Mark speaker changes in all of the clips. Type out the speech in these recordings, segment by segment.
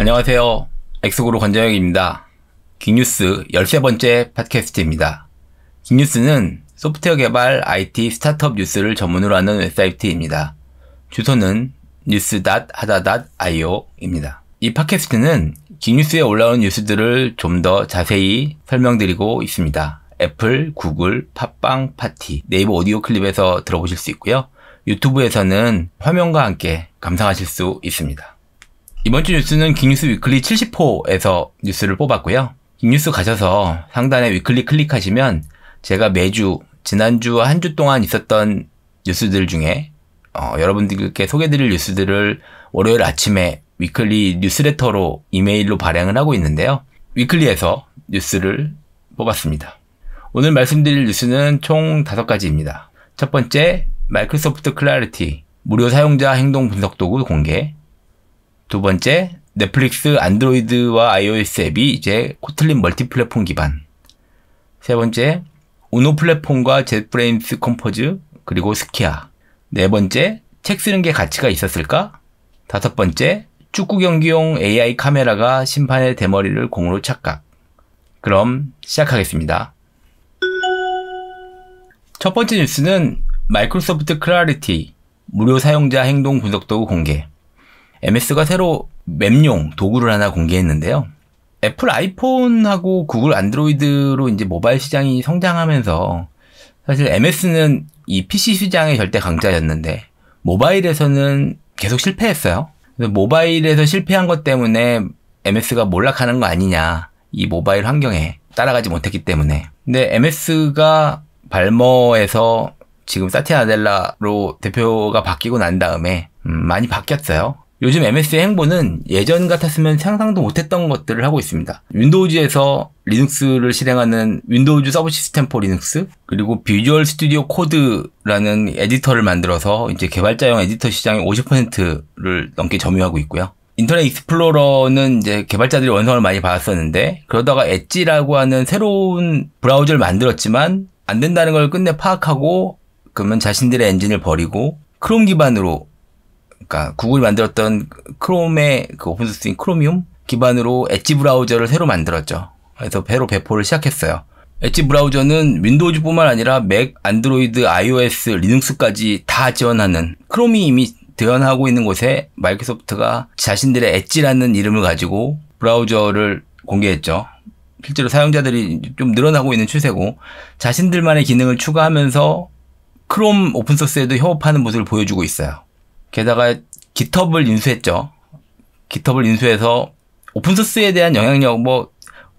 Speaker 1: 안녕하세요. 엑스고로 권정혁입니다. 긴뉴스 13번째 팟캐스트입니다. 긴뉴스는 소프트웨어 개발 IT 스타트업 뉴스를 전문으로 하는 웹사이트입니다. 주소는 news.hada.io입니다. 이 팟캐스트는 기뉴스에 올라온 뉴스들을 좀 더 자세히 설명드리고 있습니다. 애플, 구글, 팟빵, 파티, 네이버 오디오 클립에서 들어보실 수 있고요. 유튜브에서는 화면과 함께 감상하실 수 있습니다. 이번 주 뉴스는 기뉴스 위클리 70호에서 뉴스를 뽑았고요. 기뉴스 가셔서 상단에 위클리 클릭하시면 제가 매주 지난주 한 주 동안 있었던 뉴스들 중에 어, 여러분들께 소개드릴 뉴스들을 월요일 아침에 위클리 뉴스레터로 이메일로 발행을 하고 있는데요. 위클리에서 뉴스를 뽑았습니다. 오늘 말씀드릴 뉴스는 총 5가지입니다. 첫 번째, 마이크로소프트 클라리티 무료 사용자 행동 분석 도구 공개 두 번째, 넷플릭스 안드로이드와 iOS 앱이 이제 코틀린 멀티 플랫폼 기반. 세 번째, 우노 플랫폼과 젯브레인스 컴포즈 그리고 스키아. 네 번째, 책 쓰는 게 가치가 있었을까? 다섯 번째, 축구 경기용 AI 카메라가 심판의 대머리를 공으로 착각. 그럼 시작하겠습니다. 첫 번째 뉴스는 마이크로소프트 클라리티 무료 사용자 행동 분석 도구 공개. MS가 새로 맵용 도구를 하나 공개했는데요. 애플 아이폰하고 구글 안드로이드로 이제 모바일 시장이 성장하면서 사실 MS는 이 PC 시장의 절대 강자였는데 모바일에서는 계속 실패했어요. 그래서 모바일에서 실패한 것 때문에 MS가 몰락하는 거 아니냐. 이 모바일 환경에 따라가지 못했기 때문에. 근데 MS가 발머에서 지금 사티아델라로 대표가 바뀌고 난 다음에 음, 많이 바뀌었어요. 요즘 MS의 행보는 예전 같았으면 상상도 못했던 것들을 하고 있습니다. 윈도우즈에서 리눅스를 실행하는 윈도우즈 서브 시스템 포 리눅스 그리고 비주얼 스튜디오 코드라는 에디터를 만들어서 이제 개발자용 에디터 시장의 50%를 넘게 점유하고 있고요. 인터넷 익스플로러는 이제 개발자들이 원성을 많이 받았었는데 그러다가 엣지라고 하는 새로운 브라우저를 만들었지만 안 된다는 걸 끝내 파악하고 그러면 자신들의 엔진을 버리고 크롬 기반으로 그러니까 구글이 만들었던 크롬의 그 오픈 소스인 크로미움 기반으로 엣지 브라우저를 새로 만들었죠. 그래서 배로 배포를 시작했어요. 엣지 브라우저는 윈도우즈뿐만 아니라 맥, 안드로이드, iOS, 리눅스까지 다 지원하는 크롬이 이미 대현하고 있는 곳에 마이크로소프트가 자신들의 엣지라는 이름을 가지고 브라우저를 공개했죠. 실제로 사용자들이 좀 늘어나고 있는 추세고 자신들만의 기능을 추가하면서 크롬 오픈소스에도 협업하는 모습을 보여주고 있어요. 게다가 깃허브를 인수했죠. 깃허브를 인수해서 오픈소스에 대한 영향력, 뭐,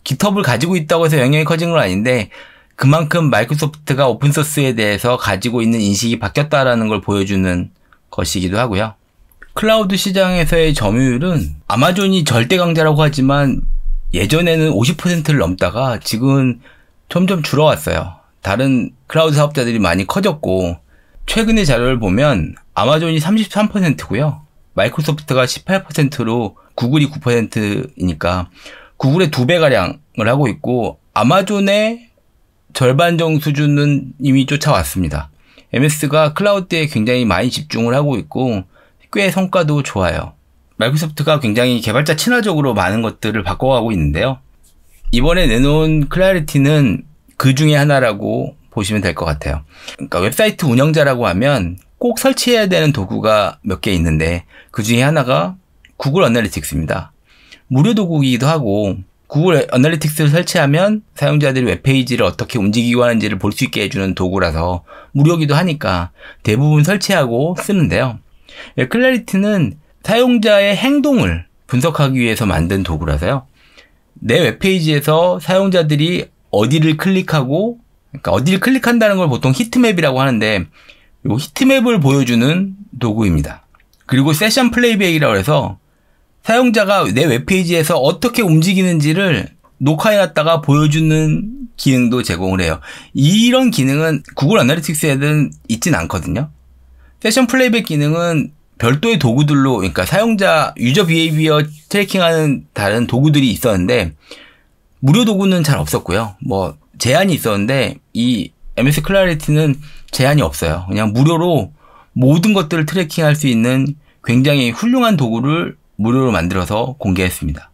Speaker 1: 깃허브를 가지고 있다고 해서 영향이 커진 건 아닌데, 그만큼 마이크로소프트가 오픈소스에 대해서 가지고 있는 인식이 바뀌었다라는 걸 보여주는 것이기도 하고요. 클라우드 시장에서의 점유율은 아마존이 절대 강자라고 하지만 예전에는 50%를 넘다가 지금 점점 줄어왔어요. 다른 클라우드 사업자들이 많이 커졌고 최근의 자료를 보면 아마존이 33%고요. 마이크로소프트가 18%로 구글이 9%이니까 구글의 두 배가량을 하고 있고 아마존의 절반정 수준은 이미 쫓아왔습니다. MS가 클라우드에 굉장히 많이 집중을 하고 있고 꽤 성과도 좋아요. 마이크로소프트가 굉장히 개발자 친화적으로 많은 것들을 바꿔가고 있는데요. 이번에 내놓은 클라리티는 그 중에 하나라고 보시면 될 것 같아요. 그러니까 웹사이트 운영자라고 하면 꼭 설치해야 되는 도구가 몇 개 있는데 그 중에 하나가 구글 어널리틱스입니다. 무료 도구이기도 하고 구글 어널리틱스를 설치하면 사용자들이 웹페이지를 어떻게 움직이고 하는지를 볼 수 있게 해주는 도구라서 무료기도 하니까 대부분 설치하고 쓰는데요. 예, 클래리티는 사용자의 행동을 분석하기 위해서 만든 도구라서요. 내 웹페이지에서 사용자들이 어디를 클릭하고 그러니까 어디를 클릭한다는 걸 보통 히트맵이라고 하는데 이 히트맵을 보여주는 도구입니다. 그리고 세션 플레이백이라고 해서 사용자가 내 웹페이지에서 어떻게 움직이는지를 녹화해놨다가 보여주는 기능도 제공을 해요. 이런 기능은 구글 아나리틱스에는 있진 않거든요. 세션 플레이백 기능은 별도의 도구들로, 그러니까 사용자 유저 비헤이비어 트래킹하는 다른 도구들이 있었는데 무료 도구는 잘 없었고요. 뭐 제한이 있었는데 이 MS 클라리티는 제한이 없어요. 그냥 무료로 모든 것들을 트래킹할 수 있는 굉장히 훌륭한 도구를 무료로 만들어서 공개했습니다.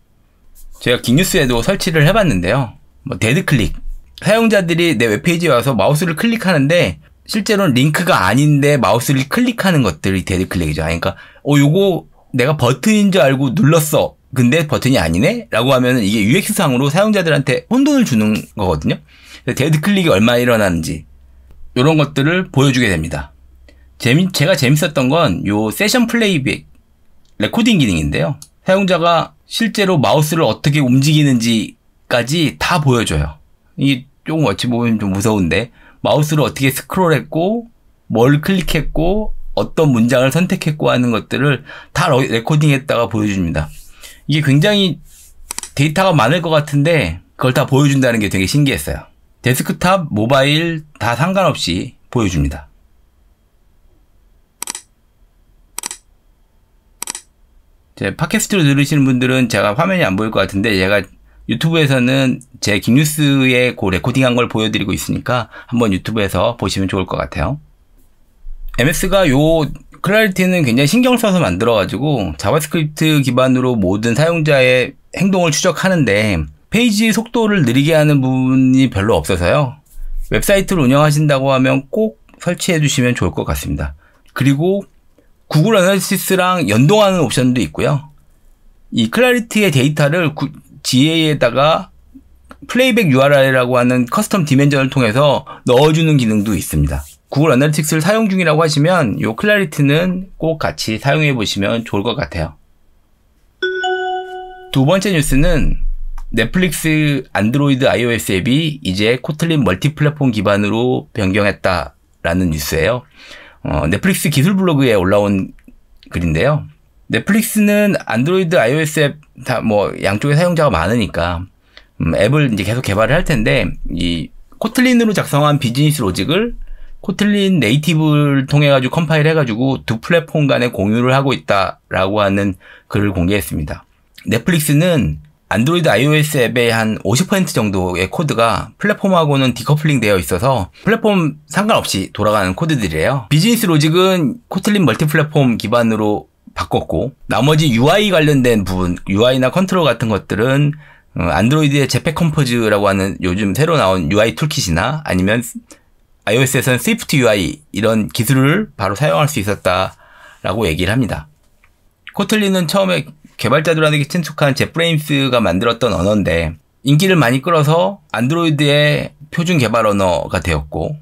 Speaker 1: 제가 빅뉴스에도 설치를 해봤는데요. 뭐 데드클릭. 사용자들이 내 웹페이지에 와서 마우스를 클릭하는데 실제로는 링크가 아닌데 마우스를 클릭하는 것들이 데드클릭이죠. 그러니까 어 요거 내가 버튼인 줄 알고 눌렀어 근데 버튼이 아니네? 라고 하면 이게 UX상으로 사용자들한테 혼돈을 주는 거거든요. 데드 클릭이 얼마 나 일어나는지 이런 것들을 보여주게 됩니다. 재미, 제가 재밌었던 건 요 세션 플레이백 레코딩 기능인데요. 사용자가 실제로 마우스를 어떻게 움직이는지까지 다 보여줘요. 이게 조금 어찌 보면 좀 무서운데 마우스를 어떻게 스크롤했고 뭘 클릭했고 어떤 문장을 선택했고 하는 것들을 다 레코딩했다가 보여줍니다. 이게 굉장히 데이터가 많을 것 같은데 그걸 다 보여준다는 게 되게 신기했어요. 데스크탑, 모바일 다 상관없이 보여줍니다. 제 팟캐스트로 들으시는 분들은 제가 화면이 안 보일 것 같은데 제가 유튜브에서는 제 김뉴스에 그 레코딩한 걸 보여드리고 있으니까 한번 유튜브에서 보시면 좋을 것 같아요. MS가 요 클라리티는 굉장히 신경 써서 만들어가지고 자바스크립트 기반으로 모든 사용자의 행동을 추적하는데 페이지 속도를 느리게 하는 부분이 별로 없어서요. 웹사이트를 운영하신다고 하면 꼭 설치해 주시면 좋을 것 같습니다. 그리고 구글 애널시스랑 연동하는 옵션도 있고요. 이 클라리티의 데이터를 구, GA에다가 플레이백 URL이라고 하는 커스텀 디멘전을 통해서 넣어주는 기능도 있습니다. 구글 애널리틱스를 사용 중이라고 하시면 요 클라리티는 꼭 같이 사용해 보시면 좋을 것 같아요. 두 번째 뉴스는 넷플릭스 안드로이드 iOS 앱이 이제 코틀린 멀티플랫폼 기반으로 변경했다라는 뉴스예요. 어, 넷플릭스 기술 블로그에 올라온 글인데요. 넷플릭스는 안드로이드 iOS 앱 다 뭐 양쪽에 사용자가 많으니까 음, 앱을 이제 계속 개발을 할 텐데 이 코틀린으로 작성한 비즈니스 로직을 코틀린 네이티브를 통해 가지고 컴파일 해가지고 두 플랫폼 간에 공유를 하고 있다라고 하는 글을 공개했습니다. 넷플릭스는 안드로이드 iOS 앱의 한 50% 정도의 코드가 플랫폼하고는 디커플링 되어 있어서 플랫폼 상관없이 돌아가는 코드들이에요. 비즈니스 로직은 코틀린 멀티 플랫폼 기반으로 바꿨고 나머지 UI 관련된 부분, UI나 컨트롤 같은 것들은 어, 안드로이드의 제팩 컴포즈라고 하는 요즘 새로 나온 UI 툴킷이나 아니면 iOS에서는 Swift UI 이런 기술을 바로 사용할 수 있었다라고 얘기를 합니다. 코틀린은 처음에 개발자들한테 친숙한 제프레임스가 만들었던 언어인데 인기를 많이 끌어서 안드로이드의 표준 개발 언어가 되었고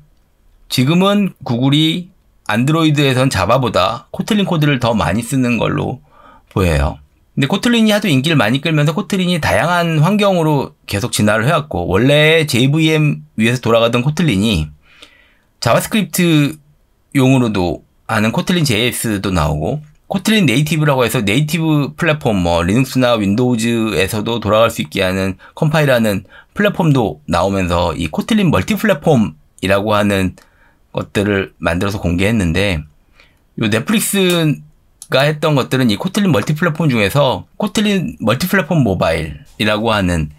Speaker 1: 지금은 구글이 안드로이드에선 자바보다 코틀린 코드를 더 많이 쓰는 걸로 보여요. 근데 코틀린이 하도 인기를 많이 끌면서 코틀린이 다양한 환경으로 계속 진화를 해왔고 원래 JVM 위에서 돌아가던 코틀린이 자바스크립트 용으로도 아는 코틀린 JS도 나오고 코틀린 네이티브라고 해서 네이티브 플랫폼 뭐 리눅스나 윈도우즈에서도 돌아갈 수 있게 하는 컴파일하는 플랫폼도 나오면서 이 코틀린 멀티 플랫폼이라고 하는 것들을 만들어서 공개했는데 요 넷플릭스가 했던 것들은 이 코틀린 멀티 플랫폼 중에서 코틀린 멀티 플랫폼 모바일이라고 하는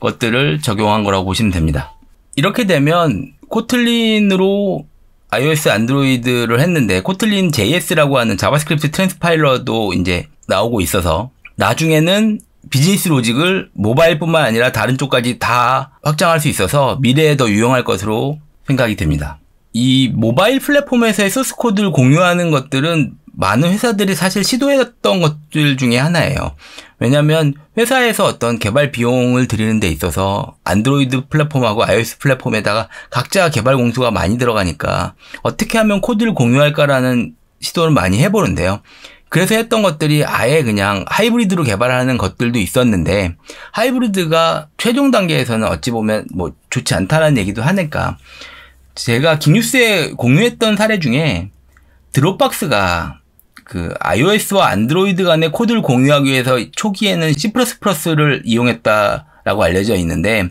Speaker 1: 것들을 적용한 거라고 보시면 됩니다. 이렇게 되면 코틀린으로 iOS 안드로이드를 했는데 코틀린 JS라고 하는 자바스크립트 트랜스파일러도 이제 나오고 있어서 나중에는 비즈니스 로직을 모바일뿐만 아니라 다른 쪽까지 다 확장할 수 있어서 미래에 더 유용할 것으로 생각이 됩니다. 이 모바일 플랫폼에서의 소스 코드를 공유하는 것들은 많은 회사들이 사실 시도했던 것들 중에 하나예요. 왜냐하면 회사에서 어떤 개발 비용을 드리는데 있어서 안드로이드 플랫폼하고 iOS 플랫폼에다가 각자 개발 공수가 많이 들어가니까 어떻게 하면 코드를 공유할까라는 시도를 많이 해보는데요. 그래서 했던 것들이 아예 그냥 하이브리드로 개발하는 것들도 있었는데 하이브리드가 최종 단계에서는 어찌 보면 뭐 좋지 않다라는 얘기도 하니까 제가 김뉴스에 공유했던 사례 중에 드롭박스가 그 iOS와 안드로이드 간의 코드를 공유하기 위해서 초기에는 C++를 이용했다라고 알려져 있는데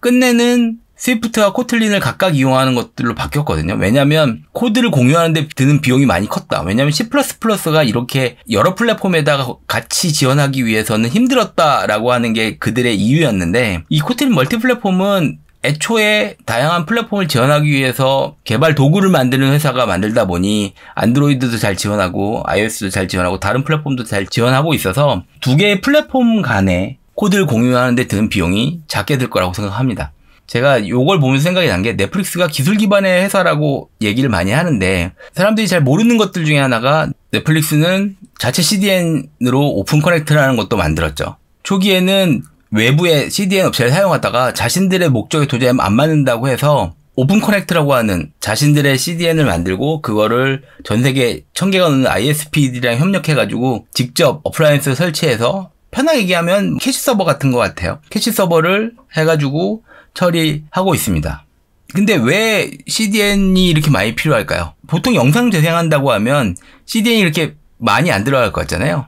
Speaker 1: 끝내는 스위프트와 코틀린을 각각 이용하는 것들로 바뀌었거든요. 왜냐하면 코드를 공유하는데 드는 비용이 많이 컸다. 왜냐하면 C++가 이렇게 여러 플랫폼에다가 같이 지원하기 위해서는 힘들었다라고 하는 게 그들의 이유였는데 이 코틀린 멀티플랫폼은 애초에 다양한 플랫폼을 지원하기 위해서 개발 도구를 만드는 회사가 만들다 보니 안드로이드도 잘 지원하고 iOS도 잘 지원하고 다른 플랫폼도 잘 지원하고 있어서 두 개의 플랫폼 간에 코드를 공유하는데 드는 비용이 작게 들 거라고 생각합니다. 제가 이걸 보면서 생각이 난 게 넷플릭스가 기술 기반의 회사라고 얘기를 많이 하는데 사람들이 잘 모르는 것들 중에 하나가 넷플릭스는 자체 CDN으로 오픈 커넥트라는 것도 만들었죠. 초기에는 외부의 CDN 업체를 사용하다가 자신들의 목적에 도저히 안 맞는다고 해서 오픈 커넥트라고 하는 자신들의 CDN을 만들고 그거를 전 세계 천개가 넘는 ISP들이랑 협력해가지고 직접 어플라이언스를 설치해서 편하게 얘기하면 캐시 서버 같은 것 같아요. 캐시 서버를 해가지고 처리하고 있습니다. 근데 왜 CDN이 이렇게 많이 필요할까요? 보통 영상 재생한다고 하면 CDN이 이렇게 많이 안 들어갈 것 같잖아요.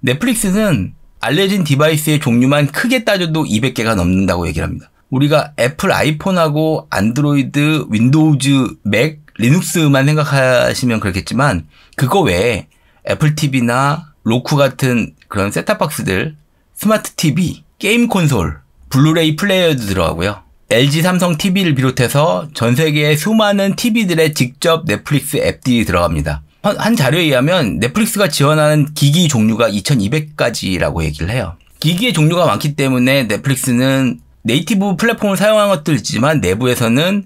Speaker 1: 넷플릭스는 알려진 디바이스의 종류만 크게 따져도 200개가 넘는다고 얘기를 합니다. 우리가 애플 아이폰하고 안드로이드, 윈도우즈, 맥, 리눅스만 생각하시면 그렇겠지만 그거 외에 애플 TV나 로쿠 같은 그런 셋탑박스들, 스마트 TV, 게임 콘솔, 블루레이 플레이어도 들어가고요. LG 삼성 TV를 비롯해서 전 세계의 수많은 TV들의 직접 넷플릭스 앱들이 들어갑니다. 한 자료에 의하면 넷플릭스가 지원하는 기기 종류가 2200가지라고 얘기를 해요. 기기의 종류가 많기 때문에 넷플릭스는 네이티브 플랫폼을 사용한 것들이지만 내부에서는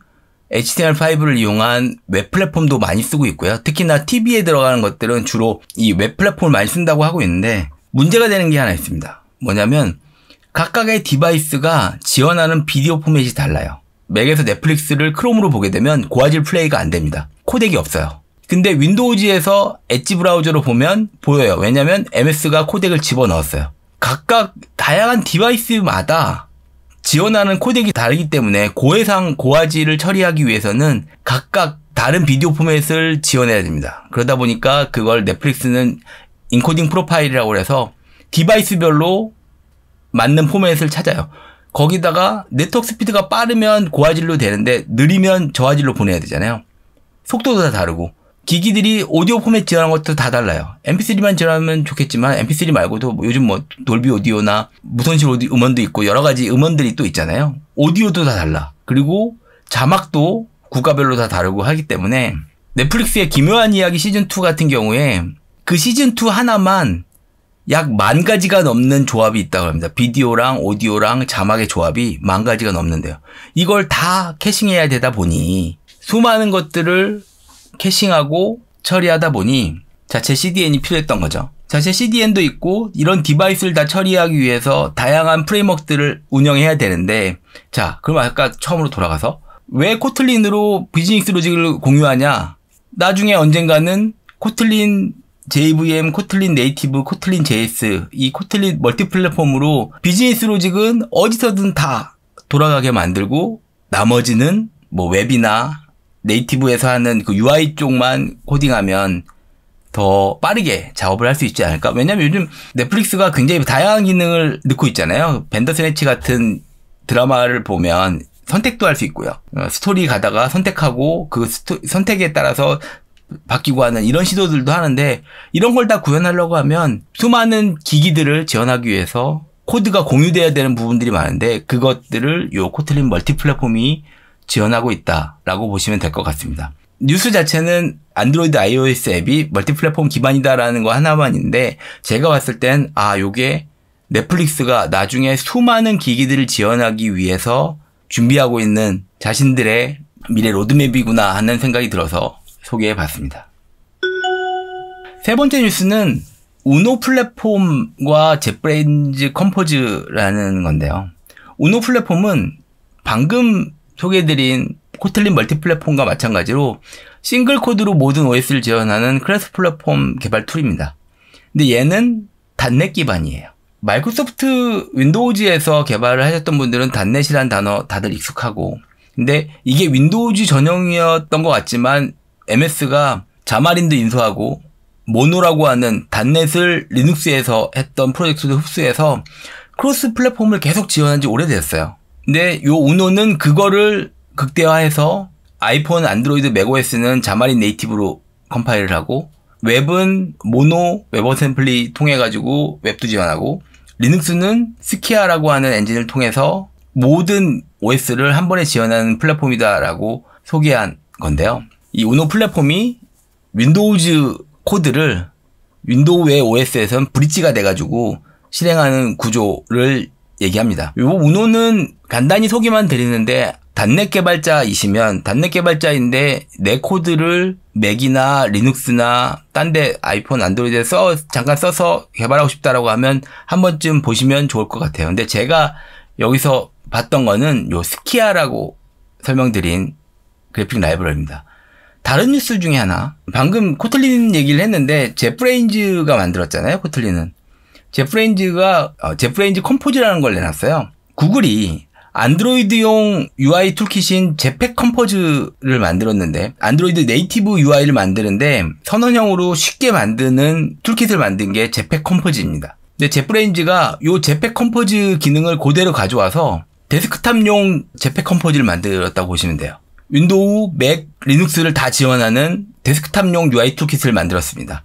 Speaker 1: HTML5를 이용한 웹 플랫폼도 많이 쓰고 있고요. 특히나 TV에 들어가는 것들은 주로 이 웹 플랫폼을 많이 쓴다고 하고 있는데 문제가 되는 게 하나 있습니다. 뭐냐면 각각의 디바이스가 지원하는 비디오 포맷이 달라요. 맥에서 넷플릭스를 크롬으로 보게 되면 고화질 플레이가 안 됩니다. 코덱이 없어요. 근데 윈도우즈에서 엣지 브라우저로 보면 보여요. 왜냐면 MS가 코덱을 집어넣었어요. 각각 다양한 디바이스마다 지원하는 코덱이 다르기 때문에 고해상 고화질을 처리하기 위해서는 각각 다른 비디오 포맷을 지원해야 됩니다. 그러다 보니까 그걸 넷플릭스는 인코딩 프로파일이라고 해서 디바이스별로 맞는 포맷을 찾아요. 거기다가 네트워크 스피드가 빠르면 고화질로 되는데 느리면 저화질로 보내야 되잖아요. 속도도 다 다르고. 기기들이 오디오 포맷 지원한 것도 다 달라요. MP3만 지원하면 좋겠지만 MP3 말고도 뭐 요즘 뭐 돌비 오디오나 무선실 오디오 음원도 있고 여러 가지 음원들이 또 있잖아요. 오디오도 다 달라. 그리고 자막도 국가별로 다 다르고 하기 때문에 넷플릭스의 기묘한 이야기 시즌 2 같은 경우에 그 시즌 2 하나만 약 만 가지가 넘는 조합이 있다고 합니다. 비디오랑 오디오랑 자막의 조합이 만 가지가 넘는데요. 이걸 다 캐싱해야 되다 보니 수많은 것들을 캐싱하고 처리하다 보니 자체 CDN이 필요했던 거죠. 자체 CDN도 있고 이런 디바이스를 다 처리하기 위해서 다양한 프레임워크들을 운영해야 되는데 자 그럼 아까 처음으로 돌아가서 왜 코틀린으로 비즈니스 로직을 공유하냐 나중에 언젠가는 코틀린 JVM, 코틀린 네이티브, 코틀린 JS 이 코틀린 멀티 플랫폼으로 비즈니스 로직은 어디서든 다 돌아가게 만들고 나머지는 뭐 웹이나 네이티브에서 하는 그 UI 쪽만 코딩하면 더 빠르게 작업을 할 수 있지 않을까? 왜냐면 요즘 넷플릭스가 굉장히 다양한 기능을 넣고 있잖아요. 밴더스네치 같은 드라마를 보면 선택도 할 수 있고요. 어, 스토리 가다가 선택하고 그 스토, 선택에 따라서 바뀌고 하는 이런 시도들도 하는데 이런 걸 다 구현하려고 하면 수많은 기기들을 지원하기 위해서 코드가 공유되어야 되는 부분들이 많은데 그것들을 요 코틀린 멀티 플랫폼이 지원하고 있다라고 보시면 될 것 같습니다. 뉴스 자체는 안드로이드 iOS 앱이 멀티플랫폼 기반이다라는 거 하나만인데 제가 봤을 땐 아, 요게 넷플릭스가 나중에 수많은 기기들을 지원하기 위해서 준비하고 있는 자신들의 미래 로드맵이구나 하는 생각이 들어서 소개해 봤습니다. 세 번째 뉴스는 우노 플랫폼과 제브레인즈 컴포즈라는 건데요. 우노 플랫폼은 방금 소개해드린 코틀린 멀티플랫폼과 마찬가지로 싱글 코드로 모든 OS를 지원하는 클래스 플랫폼 개발 툴입니다. 근데 얘는 단넷 기반이에요. 마이크로소프트 윈도우즈에서 개발을 하셨던 분들은 단넷이란 단어 다들 익숙하고 근데 이게 윈도우즈 전용이었던 것 같지만 MS가 자마린도 인수하고 모노라고 하는 단넷을 리눅스에서 했던 프로젝트도 흡수해서 크로스 플랫폼을 계속 지원한 지오래되었어요 근데 네, 요운호는 그거를 극대화해서 아이폰, 안드로이드, 맥OS는 자마린 네이티브로 컴파일을 하고 웹은 모노 웹 어셈블리 통해 가지고 웹도 지원하고 리눅스는 스키아라고 하는 엔진을 통해서 모든 OS를 한 번에 지원하는 플랫폼이다라고 소개한 건데요. 이 우노 플랫폼이 윈도우즈 코드를 윈도우 의 OS에선 브릿지가 돼가지고 실행하는 구조를 얘기합니다. 요 우노는 간단히 소개만 드리는데 단넷 개발자이시면 단넷 개발자인데 내 코드를 맥이나 리눅스나 딴 데 아이폰 안드로이드에 써 잠깐 써서 개발하고 싶다라고 하면 한 번쯤 보시면 좋을 것 같아요. 근데 제가 여기서 봤던 거는 요 스키아라고 설명드린 그래픽 라이브러리입니다. 다른 뉴스 중에 하나 방금 코틀린 얘기를 했는데 제프레인즈가 만들었잖아요. 코틀린은 제프레인즈가 어, 제프레인즈 컴포즈라는 걸 내놨어요. 구글이 안드로이드용 UI 툴킷인 제펙 컴포즈를 만들었는데 안드로이드 네이티브 UI를 만드는데 선언형으로 쉽게 만드는 툴킷을 만든 게 제펙 컴포즈입니다. 근데 제프레인즈가 요 제펙 컴포즈 기능을 그대로 가져와서 데스크탑용 제펙 컴포즈를 만들었다고 보시면 돼요. 윈도우, 맥, 리눅스를 다 지원하는 데스크탑용 UI 툴킷을 만들었습니다.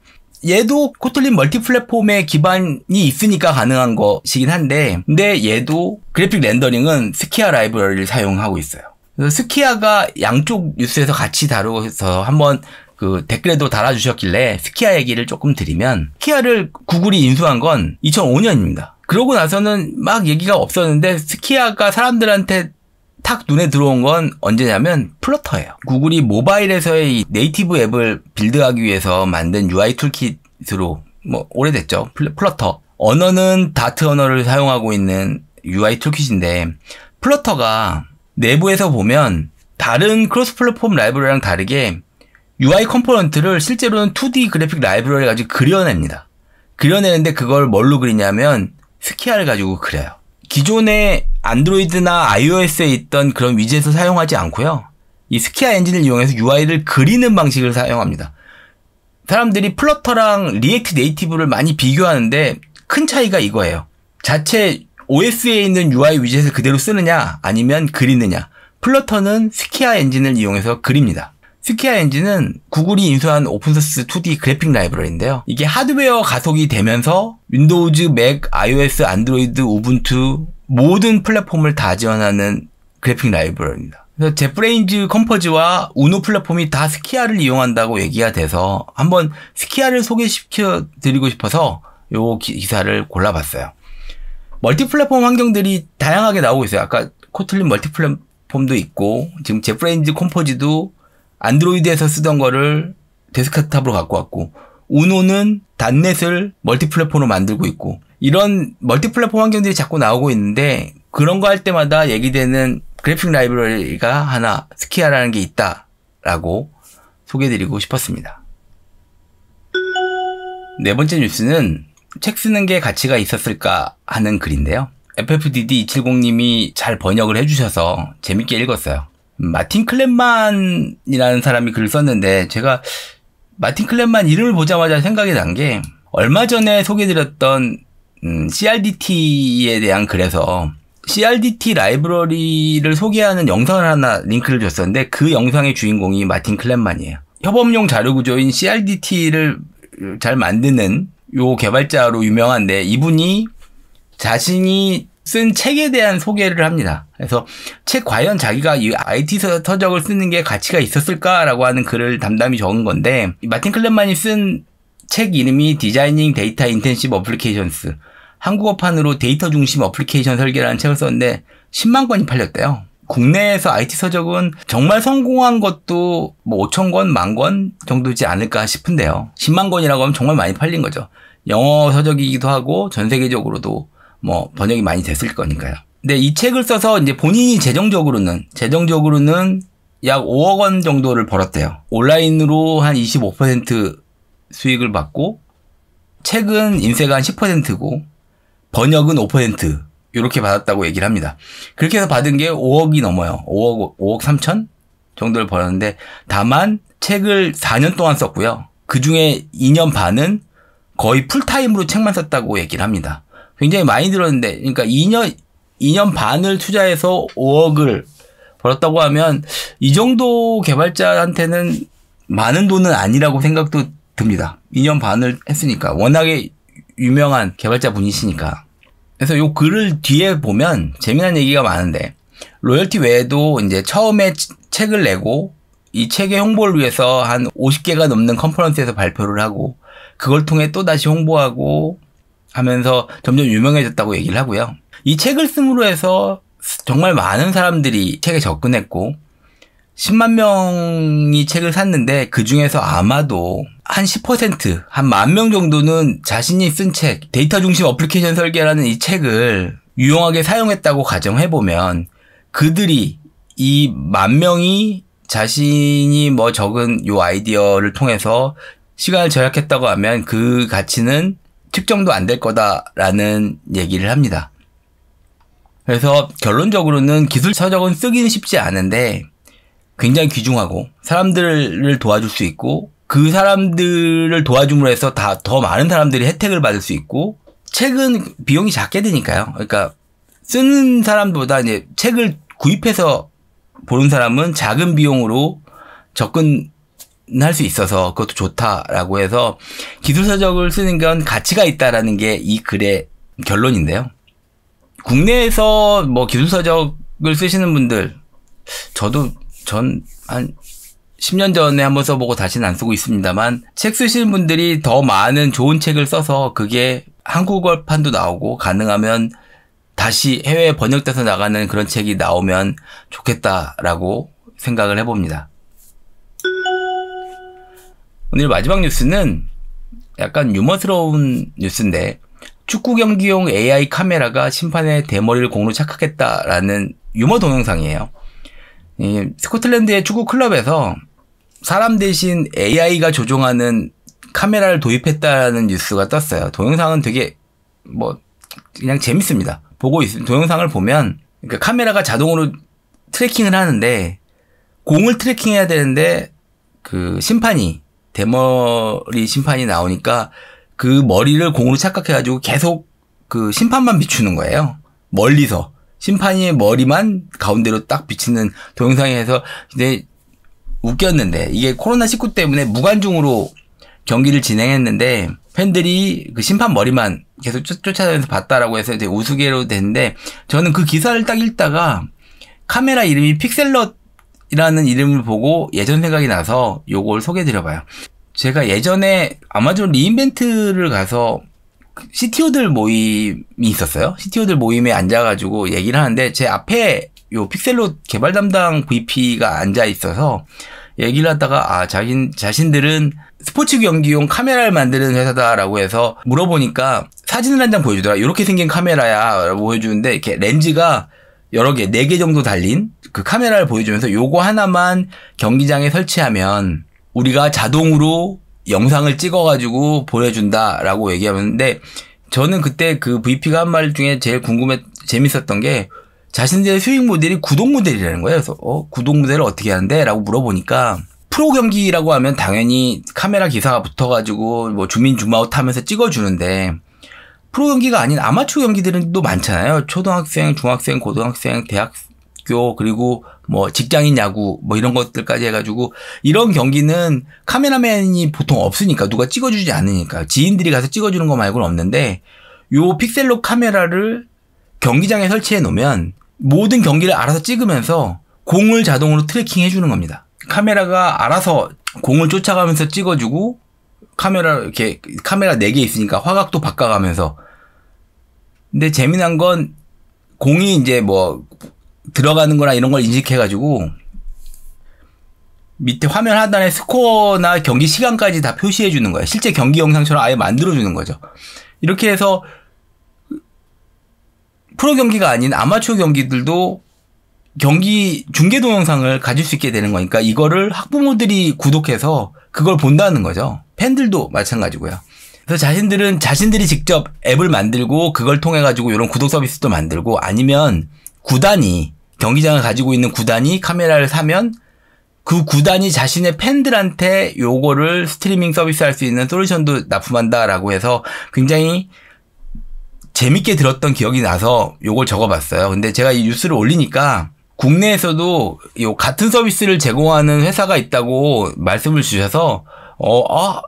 Speaker 1: 얘도 코틀린 멀티플랫폼에 기반이 있으니까 가능한 것이긴 한데 근데 얘도 그래픽 렌더링은 스키아 라이브러리를 사용하고 있어요. 그래서 스키아가 양쪽 뉴스에서 같이 다루어서 한번 그 댓글에도 달아주셨길래 스키아 얘기를 조금 드리면 스키아를 구글이 인수한 건 2005년입니다. 그러고 나서는 막 얘기가 없었는데 스키아가 사람들한테 탁 눈에 들어온 건 언제냐면 플러터예요. 구글이 모바일에서의 네이티브 앱을 빌드하기 위해서 만든 UI 툴킷으로 뭐 오래됐죠. 플러터. 언어는 다트 언어를 사용하고 있는 UI 툴킷인데 플러터가 내부에서 보면 다른 크로스 플랫폼 라이브러리랑 다르게 UI 컴포넌트를 실제로는 2D 그래픽 라이브러리 가지고 그려냅니다. 그려내는데 그걸 뭘로 그리냐면 스키아를 가지고 그려요. 기존에 안드로이드나 iOS에 있던 그런 위젯을 사용하지 않고요. 이 스키아 엔진을 이용해서 UI를 그리는 방식을 사용합니다. 사람들이 플러터랑 리액트 네이티브를 많이 비교하는데 큰 차이가 이거예요. 자체 OS에 있는 UI 위젯을 그대로 쓰느냐 아니면 그리느냐. 플러터는 스키아 엔진을 이용해서 그립니다. 스키아 엔진은 구글이 인수한 오픈소스 2D 그래픽 라이브러리인데요. 이게 하드웨어 가속이 되면서 윈도우즈, 맥, iOS, 안드로이드, 우분투, 모든 플랫폼을 다 지원하는 그래픽 라이브러리입니다. 그래서 제프레인즈 컴퍼즈와 우노 플랫폼이 다 스키아를 이용한다고 얘기가 돼서 한번 스키아를 소개시켜 드리고 싶어서 요 기사를 골라봤어요. 멀티 플랫폼 환경들이 다양하게 나오고 있어요. 아까 코틀린 멀티 플랫폼도 있고 지금 제프레인즈 컴퍼즈도 안드로이드에서 쓰던 거를 데스크탑으로 갖고 왔고 우노는 단넷을 멀티 플랫폼으로 만들고 있고 이런 멀티플랫폼 환경들이 자꾸 나오고 있는데 그런 거 할 때마다 얘기되는 그래픽 라이브러리가 하나 스키아라는 게 있다라고 소개해드리고 싶었습니다. 네 번째 뉴스는 책 쓰는 게 가치가 있었을까 하는 글인데요. FFDD270님이 잘 번역을 해주셔서 재밌게 읽었어요. 마틴 클랩만이라는 사람이 글을 썼는데 제가 마틴 클랩만 이름을 보자마자 생각이 난 게 얼마 전에 소개드렸던 음, CRDT에 대한 그래서 CRDT 라이브러리를 소개하는 영상을 하나 링크를 줬었는데 그 영상의 주인공이 마틴 클랩만이에요. 협업용 자료 구조인 CRDT를 잘 만드는 요 개발자로 유명한데 이분이 자신이 쓴 책에 대한 소개를 합니다. 그래서 책 과연 자기가 이 IT 서적을 쓰는 게 가치가 있었을까라고 하는 글을 담담히 적은 건데 마틴 클랩만이 쓴책 이름이 디자이닝 데이터 인텐시브 어플리케이션스 한국어판으로 데이터 중심 어플리케이션 설계라는 책을 썼는데 10만 권이 팔렸대요. 국내에서 IT 서적은 정말 성공한 것도 뭐 5천 권, 만 권 정도지 않을까 싶은데요. 10만 권이라고 하면 정말 많이 팔린 거죠. 영어 서적이기도 하고 전 세계적으로도 뭐 번역이 많이 됐을 거니까요. 근데 이 책을 써서 이제 본인이 재정적으로는 재정적으로는 약 5억 원 정도를 벌었대요. 온라인으로 한25% 수익을 받고 책은 인쇄가한 10%고 번역은 5% 이렇게 받았다고 얘기를 합니다. 그렇게 해서 받은 게 5억이 넘어요. 5억 5억 3천 정도를 벌었는데 다만 책을 4년 동안 썼고요. 그 중에 2년 반은 거의 풀타임으로 책만 썼다고 얘기를 합니다. 굉장히 많이 들었는데 그러니까 2년 2년 반을 투자해서 5억을 벌었다고 하면 이 정도 개발자한테는 많은 돈은 아니라고 생각도 듭니다. 2년 반을 했으니까 워낙에 유명한 개발자 분이시니까. 그래서 요 글을 뒤에 보면 재미난 얘기가 많은데 로열티 외에도 이제 처음에 책을 내고 이 책의 홍보를 위해서 한 50개가 넘는 컨퍼런스에서 발표를 하고 그걸 통해 또 다시 홍보하고 하면서 점점 유명해졌다고 얘기를 하고요. 이 책을 쓰므로 해서 정말 많은 사람들이 책에 접근했고 10만 명이 책을 샀는데 그 중에서 아마도 한 10%, 한 만 명 정도는 자신이 쓴 책, 데이터 중심 어플리케이션 설계라는 이 책을 유용하게 사용했다고 가정해보면 그들이 이 만 명이 자신이 뭐 적은 요 아이디어를 통해서 시간을 절약했다고 하면 그 가치는 측정도 안 될 거다라는 얘기를 합니다. 그래서 결론적으로는 기술 서적은 쓰기는 쉽지 않은데 굉장히 귀중하고 사람들을 도와줄 수 있고 그 사람들을 도와줌으로 해서 다 더 많은 사람들이 혜택을 받을 수 있고 책은 비용이 작게 드니까요. 그러니까 쓰는 사람보다 이제 책을 구입해서 보는 사람은 작은 비용으로 접근 할수 있어서 그것도 좋다라고 해서 기술서적을 쓰는 건 가치가 있다라는 게 이 글의 결론인데요. 국내에서 뭐 기술서적을 쓰시는 분들 저도 전한 10년 전에 한번 써보고 다시는 안 쓰고 있습니다만 책 쓰시는 분들이 더 많은 좋은 책을 써서 그게 한국어판도 나오고 가능하면 다시 해외에 번역돼서 나가는 그런 책이 나오면 좋겠다라고 생각을 해봅니다. 오늘 마지막 뉴스는 약간 유머스러운 뉴스인데 축구 경기용 AI 카메라가 심판의 대머리를 공로 착각했다라는 유머 동영상이에요. 이 스코틀랜드의 축구 클럽에서 사람 대신 AI가 조종하는 카메라를 도입했다는 뉴스가 떴어요. 동영상은 되게 뭐 그냥 재밌습니다. 보고 있 동영상을 보면 그러니까 카메라가 자동으로 트래킹을 하는데 공을 트래킹해야 되는데 그 심판이 대머리 심판이 나오니까 그 머리를 공으로 착각해가지고 계속 그 심판만 비추는 거예요. 멀리서. 심판이의 머리만 가운데로 딱 비치는 동영상에서 이제 웃겼는데 이게 코로나19 때문에 무관중으로 경기를 진행했는데 팬들이 그 심판 머리만 계속 쫓아다니면서 봤다라고 해서 이제 우스개로 됐는데 저는 그 기사를 딱 읽다가 카메라 이름이 픽셀럿이라는 이름을 보고 예전 생각이 나서 요걸 소개해 드려봐요. 제가 예전에 아마존 리인벤트를 가서 CTO들 모임이 있었어요. CTO들 모임에 앉아가지고 얘기를 하는데 제 앞에 요 픽셀로 개발 담당 VP가 앉아 있어서 얘기를 하다가 아 자신 자신들은 스포츠 경기용 카메라를 만드는 회사다라고 해서 물어보니까 사진을 한 장 보여주더라. 이렇게 생긴 카메라야 라 보여주는데 이렇게 렌즈가 여러 개, 네 개 정도 달린 그 카메라를 보여주면서 요거 하나만 경기장에 설치하면 우리가 자동으로 영상을 찍어가지고 보내준다라고 얘기하는데 저는 그때 그 VP가 한 말 중에 제일 궁금해 재밌었던 게 자신들의 수익 모델이 구독 모델이라는 거예요. 그래서 어 구독 모델을 어떻게 하는데?라고 물어보니까 프로 경기라고 하면 당연히 카메라 기사가 붙어가지고 뭐 주민 줌마웃 하면서 찍어주는데 프로 경기가 아닌 아마추어 경기들은 또 많잖아요. 초등학생, 중학생, 고등학생, 대학 학교 그리고 뭐 직장인 야구 뭐 이런 것들까지 해가지고 이런 경기는 카메라맨이 보통 없으니까 누가 찍어주지 않으니까 지인들이 가서 찍어주는 거 말고는 없는데 요 픽셀로 카메라를 경기장에 설치해 놓으면 모든 경기를 알아서 찍으면서 공을 자동으로 트래킹 해주는 겁니다. 카메라가 알아서 공을 쫓아가면서 찍어주고 카메라 이렇게 카메라 4개 있으니까 화각도 바꿔가면서 근데 재미난 건 공이 이제 뭐 들어가는 거나 이런 걸 인식해가지고 밑에 화면 하단에 스코어나 경기 시간까지 다 표시해 주는 거예요. 실제 경기 영상처럼 아예 만들어 주는 거죠. 이렇게 해서 프로 경기가 아닌 아마추어 경기들도 경기 중계 동영상을 가질 수 있게 되는 거니까 이거를 학부모들이 구독해서 그걸 본다는 거죠. 팬들도 마찬가지고요. 그래서 자신들은 자신들이 직접 앱을 만들고 그걸 통해 가지고 이런 구독 서비스도 만들고 아니면 구단이 경기장을 가지고 있는 구단이 카메라를 사면 그 구단이 자신의 팬들한테 요거를 스트리밍 서비스 할 수 있는 솔루션도 납품한다라고 해서 굉장히 재밌게 들었던 기억이 나서 요걸 적어봤어요. 근데 제가 이 뉴스를 올리니까 국내에서도 요 같은 서비스를 제공하는 회사가 있다고 말씀을 주셔서 어, 아,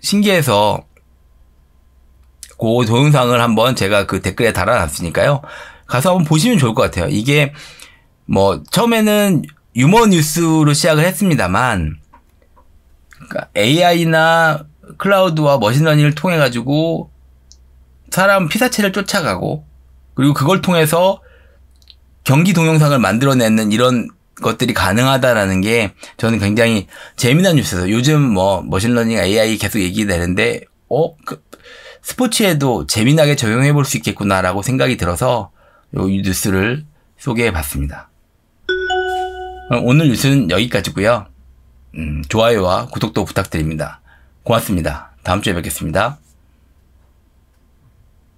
Speaker 1: 신기해서 그 동영상을 한번 제가 그 댓글에 달아놨으니까요. 가서 한번 보시면 좋을 것 같아요. 이게 뭐 처음에는 유머 뉴스로 시작을 했습니다만 그러니까 AI나 클라우드와 머신러닝을 통해 가지고 사람 피사체를 쫓아가고 그리고 그걸 통해서 경기 동영상을 만들어내는 이런 것들이 가능하다라는 게 저는 굉장히 재미난 뉴스에서 요즘 뭐 머신러닝 AI 계속 얘기 되는데 어그 스포츠에도 재미나게 적용해 볼 수 있겠구나라고 생각이 들어서 이 뉴스를 소개해 봤습니다. 어, 오늘 뉴스는 여기까지고요. 음, 좋아요와 구독도 부탁드립니다. 고맙습니다. 다음 주에 뵙겠습니다.